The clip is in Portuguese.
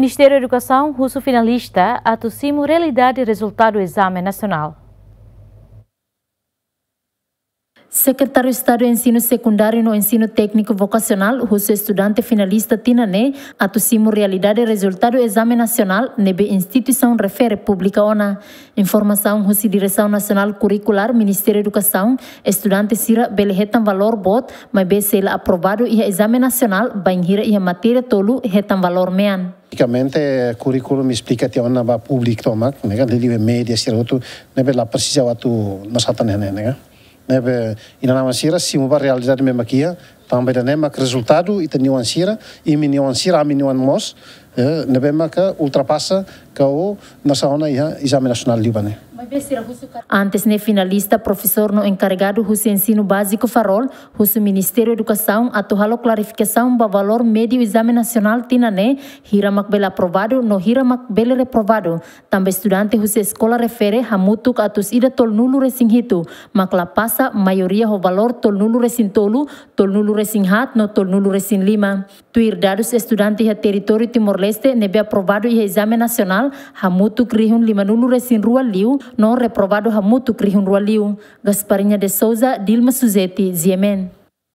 Ministério da Educação, russo finalista, atucimo realidade e resultado do Exame Nacional. Secretário de Estado de Ensino Secundário no Ensino Técnico Vocacional, russo estudante finalista Tinane, atucimo realidade e resultado do Exame Nacional, nebe instituição refere pública ONA. Informação russo Direção Nacional Curricular, Ministério da Educação, estudante Sira Belhetan Valor Bot, mas bem aprovado e Exame Nacional, banhira e matéria tolu, retan valor mean. Praticamente curriculum explicati a una public tomac, nega, de live media sirotu, nebe la precisa watu masata nene, nega. Nebe ina nama sira si muba realizar me makia, tambe da nema resultado e teniu ansira, e mi niu ansira, mi niu anmos, nebe maka ultrapassa kao nasa ona ia exame nacional libanês. Antes ne né, finalista, professor no encarregado do ensino básico Farol, o Ministério da Educação atuou clarificação do valor médio exame nacional Tinané, Hiramak Bela aprovado, no Hiramak Bela reprovado. Também estudante do escola refere a mutuk atus ida tol nulo resinghito, mak passa maioria o valor tol nulo resintolo, tol nulo resinghat, no tol nulo resin lima. Tuir dados estudante do território Timor-Leste nebe aprovado e exame nacional, a mutuk rihun lima nulo resin rua liu, no reprobado ha mutu crihun rualiu Gasparinha de Souza Dilma Suzete Ziemen